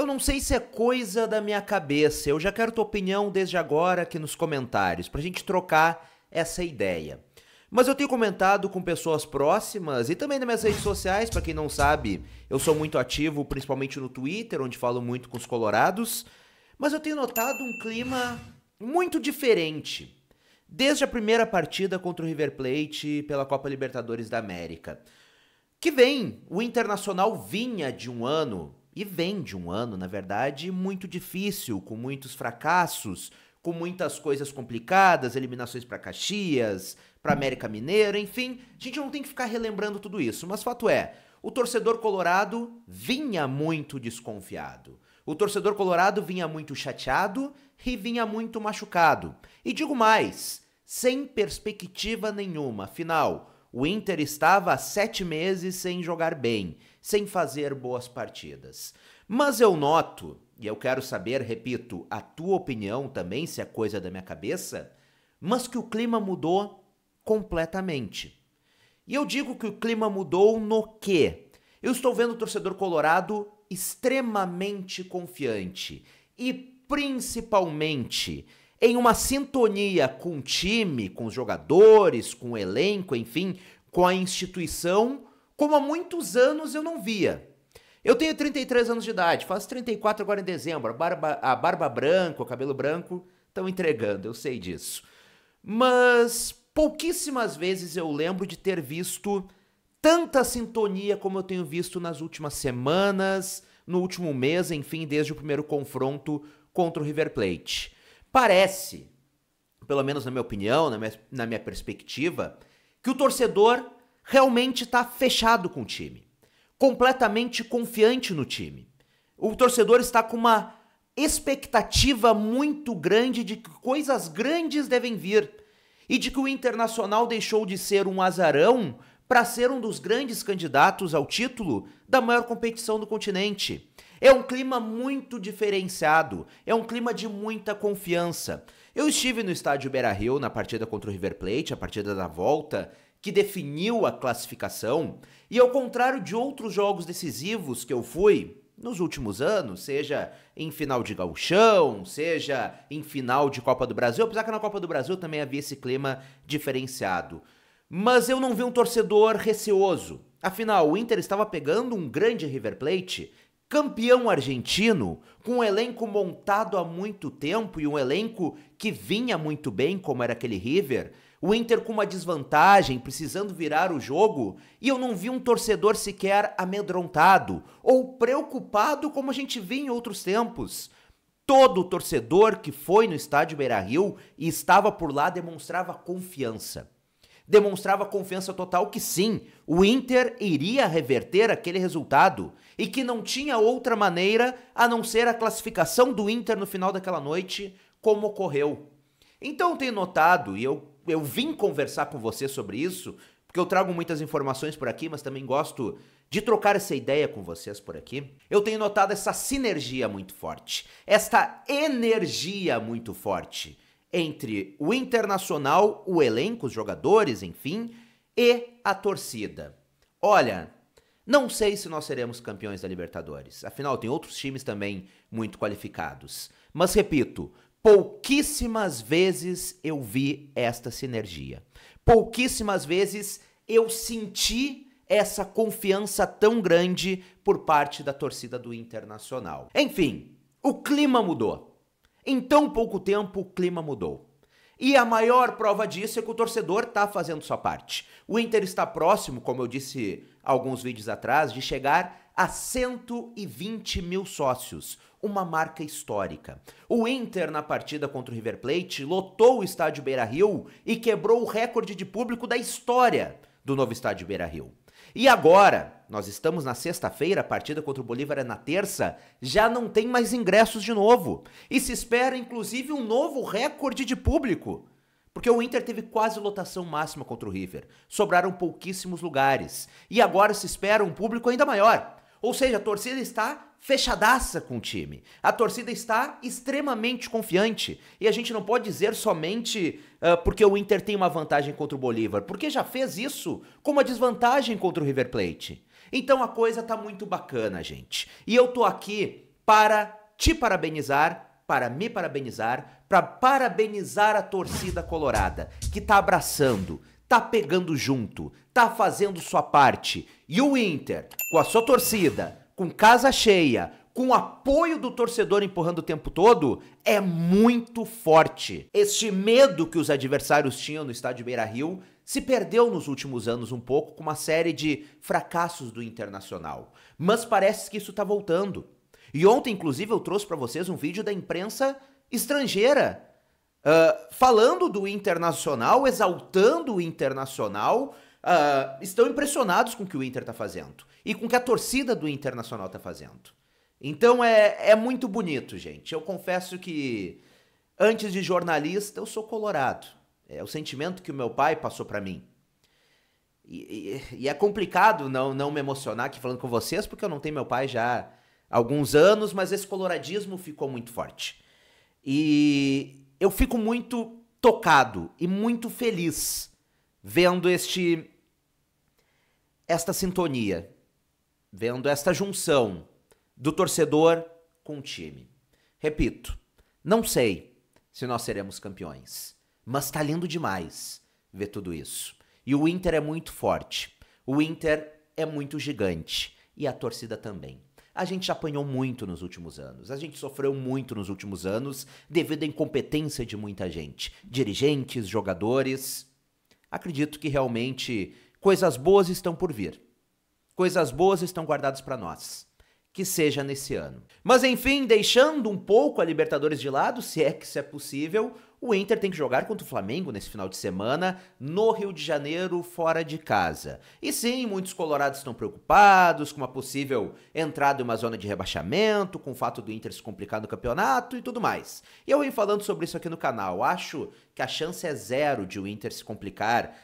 Eu não sei se é coisa da minha cabeça. Eu já quero tua opinião desde agora aqui nos comentários, pra gente trocar essa ideia. Mas eu tenho comentado com pessoas próximas e também nas minhas redes sociais, para quem não sabe, eu sou muito ativo, principalmente no Twitter, onde falo muito com os colorados. Mas eu tenho notado um clima muito diferente. Desde a primeira partida contra o River Plate pela Copa Libertadores da América. Que vem, o Internacional vinha de um ano e vem de um ano, na verdade, muito difícil, com muitos fracassos, com muitas coisas complicadas, eliminações para Caxias, para América Mineira, enfim, a gente não tem que ficar relembrando tudo isso, mas fato é, o torcedor colorado vinha muito desconfiado. O torcedor colorado vinha muito chateado e vinha muito machucado. E digo mais, sem perspectiva nenhuma, afinal, o Inter estava há sete meses sem jogar bem, sem fazer boas partidas. Mas eu noto, e eu quero saber, repito, a tua opinião também, se é coisa da minha cabeça, mas que o clima mudou completamente. E eu digo que o clima mudou no quê? Eu estou vendo o torcedor colorado extremamente confiante e principalmente em uma sintonia com o time, com os jogadores, com o elenco, enfim, com a instituição, como há muitos anos eu não via. Eu tenho 33 anos de idade, faço 34 agora em dezembro. A barba, a barba branca, o cabelo branco estão entregando, eu sei disso. Mas pouquíssimas vezes eu lembro de ter visto tanta sintonia como eu tenho visto nas últimas semanas, no último mês, enfim, desde o primeiro confronto contra o River Plate. Parece, pelo menos na minha opinião, na minha, na minha perspectiva, que o torcedor realmente está fechado com o time, completamente confiante no time. O torcedor está com uma expectativa muito grande de que coisas grandes devem vir e de que o Internacional deixou de ser um azarão para ser um dos grandes candidatos ao título da maior competição do continente. É um clima muito diferenciado, é um clima de muita confiança. Eu estive no estádio Beira-Rio na partida contra o River Plate, a partida da volta, que definiu a classificação, e ao contrário de outros jogos decisivos que eu fui nos últimos anos, seja em final de gauchão, seja em final de Copa do Brasil, apesar que na Copa do Brasil também havia esse clima diferenciado. Mas eu não vi um torcedor receoso. Afinal, o Inter estava pegando um grande River Plate Campeão argentino, com um elenco montado há muito tempo e um elenco que vinha muito bem, como era aquele River, o Inter com uma desvantagem, precisando virar o jogo, e eu não vi um torcedor sequer amedrontado ou preocupado como a gente via em outros tempos. Todo torcedor que foi no estádio Beira-Rio e estava por lá demonstrava confiança demonstrava confiança total que sim, o Inter iria reverter aquele resultado e que não tinha outra maneira a não ser a classificação do Inter no final daquela noite, como ocorreu. Então eu tenho notado, e eu, eu vim conversar com você sobre isso, porque eu trago muitas informações por aqui, mas também gosto de trocar essa ideia com vocês por aqui. Eu tenho notado essa sinergia muito forte, esta energia muito forte entre o internacional, o elenco, os jogadores, enfim, e a torcida. Olha, não sei se nós seremos campeões da Libertadores. Afinal, tem outros times também muito qualificados. Mas repito, pouquíssimas vezes eu vi esta sinergia. Pouquíssimas vezes eu senti essa confiança tão grande por parte da torcida do Internacional. Enfim, o clima mudou. Em tão pouco tempo, o clima mudou. E a maior prova disso é que o torcedor está fazendo sua parte. O Inter está próximo, como eu disse alguns vídeos atrás, de chegar a 120 mil sócios, uma marca histórica. O Inter, na partida contra o River Plate, lotou o estádio Beira Rio e quebrou o recorde de público da história do novo estádio Beira Rio. E agora, nós estamos na sexta-feira, a partida contra o Bolívar é na terça, já não tem mais ingressos de novo. E se espera, inclusive, um novo recorde de público. Porque o Inter teve quase lotação máxima contra o River. Sobraram pouquíssimos lugares. E agora se espera um público ainda maior. Ou seja, a torcida está fechadaça com o time. A torcida está extremamente confiante. E a gente não pode dizer somente uh, porque o Inter tem uma vantagem contra o Bolívar, porque já fez isso com uma desvantagem contra o River Plate. Então a coisa tá muito bacana, gente. E eu tô aqui para te parabenizar para me parabenizar, para parabenizar a torcida colorada, que tá abraçando, tá pegando junto, tá fazendo sua parte. E o Inter, com a sua torcida, com casa cheia, com o apoio do torcedor empurrando o tempo todo, é muito forte. Este medo que os adversários tinham no estádio Beira Rio se perdeu nos últimos anos um pouco com uma série de fracassos do internacional. Mas parece que isso está voltando. E ontem, inclusive, eu trouxe para vocês um vídeo da imprensa estrangeira uh, falando do internacional, exaltando o internacional. Uh, estão impressionados com o que o Inter está fazendo e com o que a torcida do Internacional está fazendo. Então é, é muito bonito, gente. Eu confesso que antes de jornalista eu sou colorado. É o sentimento que o meu pai passou para mim. E, e, e, é complicado não, não me emocionar aqui falando com vocês, porque eu não tenho meu pai já há alguns anos, mas esse coloradismo ficou muito forte. E eu fico muito tocado e muito feliz vendo este esta sintonia vendo esta junção do torcedor com o time. Repito, não sei se nós seremos campeões, mas tá lindo demais ver tudo isso. E o Inter é muito forte. O Inter é muito gigante e a torcida também. A gente apanhou muito nos últimos anos, a gente sofreu muito nos últimos anos devido à incompetência de muita gente, dirigentes, jogadores. Acredito que realmente coisas boas estão por vir coisas boas estão guardadas para nós. Que seja nesse ano. Mas enfim, deixando um pouco a Libertadores de lado, se é que isso é possível, o Inter tem que jogar contra o Flamengo nesse final de semana, no Rio de Janeiro, fora de casa. E sim, muitos colorados estão preocupados com uma possível entrada em uma zona de rebaixamento, com o fato do Inter se complicar no campeonato e tudo mais. E eu venho falando sobre isso aqui no canal. Acho que a chance é zero de o Inter se complicar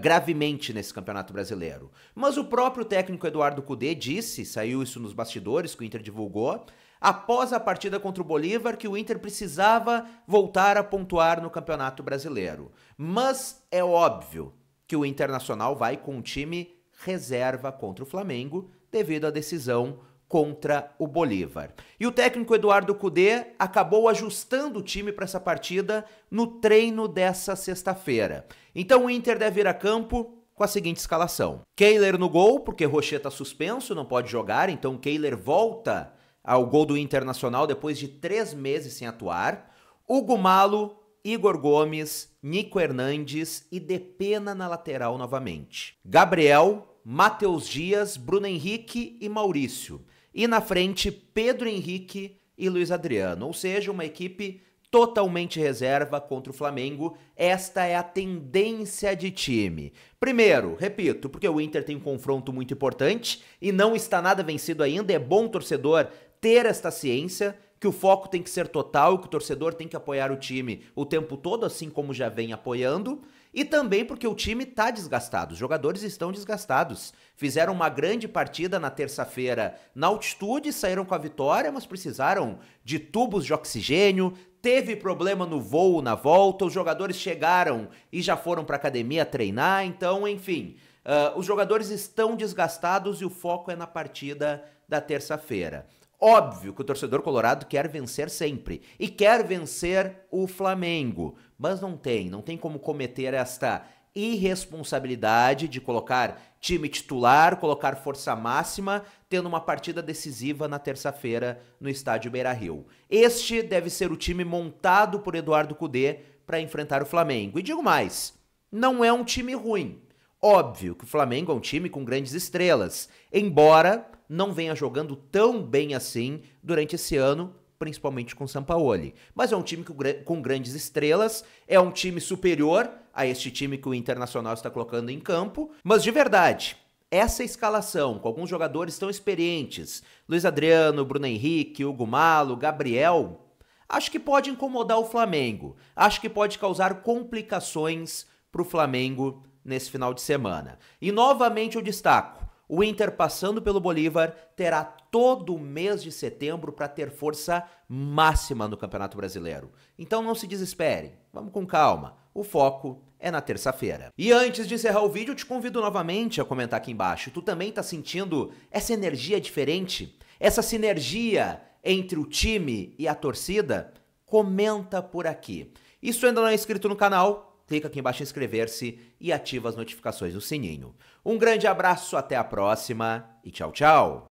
gravemente nesse Campeonato Brasileiro. Mas o próprio técnico Eduardo Cudê disse, saiu isso nos bastidores que o Inter divulgou, após a partida contra o Bolívar que o Inter precisava voltar a pontuar no Campeonato Brasileiro. Mas é óbvio que o Internacional vai com um time reserva contra o Flamengo devido à decisão contra o Bolívar. E o técnico Eduardo Cudê acabou ajustando o time para essa partida no treino dessa sexta-feira. Então o Inter deve ir a campo com a seguinte escalação: Kehler no gol, porque Rocher está suspenso, não pode jogar, então Kehler volta ao gol do Internacional depois de três meses sem atuar. Hugo Malo, Igor Gomes, Nico Hernandes e Depena na lateral novamente. Gabriel, Matheus Dias, Bruno Henrique e Maurício. E na frente, Pedro Henrique e Luiz Adriano. Ou seja, uma equipe totalmente reserva contra o Flamengo. Esta é a tendência de time. Primeiro, repito, porque o Inter tem um confronto muito importante e não está nada vencido ainda. É bom torcedor ter esta ciência que o foco tem que ser total, que o torcedor tem que apoiar o time o tempo todo, assim como já vem apoiando, e também porque o time está desgastado, os jogadores estão desgastados. Fizeram uma grande partida na terça-feira na altitude, saíram com a vitória, mas precisaram de tubos de oxigênio, teve problema no voo na volta, os jogadores chegaram e já foram para academia treinar, então, enfim, uh, os jogadores estão desgastados e o foco é na partida da terça-feira. Óbvio que o torcedor colorado quer vencer sempre e quer vencer o Flamengo, mas não tem, não tem como cometer esta irresponsabilidade de colocar time titular, colocar força máxima, tendo uma partida decisiva na terça-feira no estádio Beira-Rio. Este deve ser o time montado por Eduardo Cudê para enfrentar o Flamengo. E digo mais, não é um time ruim. Óbvio que o Flamengo é um time com grandes estrelas, embora não venha jogando tão bem assim durante esse ano, principalmente com o Sampaoli. Mas é um time com grandes estrelas, é um time superior a este time que o Internacional está colocando em campo. Mas de verdade, essa escalação, com alguns jogadores tão experientes, Luiz Adriano, Bruno Henrique, Hugo Malo, Gabriel, acho que pode incomodar o Flamengo. Acho que pode causar complicações para o Flamengo nesse final de semana. E novamente eu destaco o Inter, passando pelo Bolívar, terá todo o mês de setembro para ter força máxima no Campeonato Brasileiro. Então não se desesperem, vamos com calma. O foco é na terça-feira. E antes de encerrar o vídeo, eu te convido novamente a comentar aqui embaixo. Tu também tá sentindo essa energia diferente? Essa sinergia entre o time e a torcida? Comenta por aqui. E se ainda não é inscrito no canal, clica aqui embaixo em inscrever-se e ativa as notificações do sininho. Um grande abraço, até a próxima e tchau, tchau!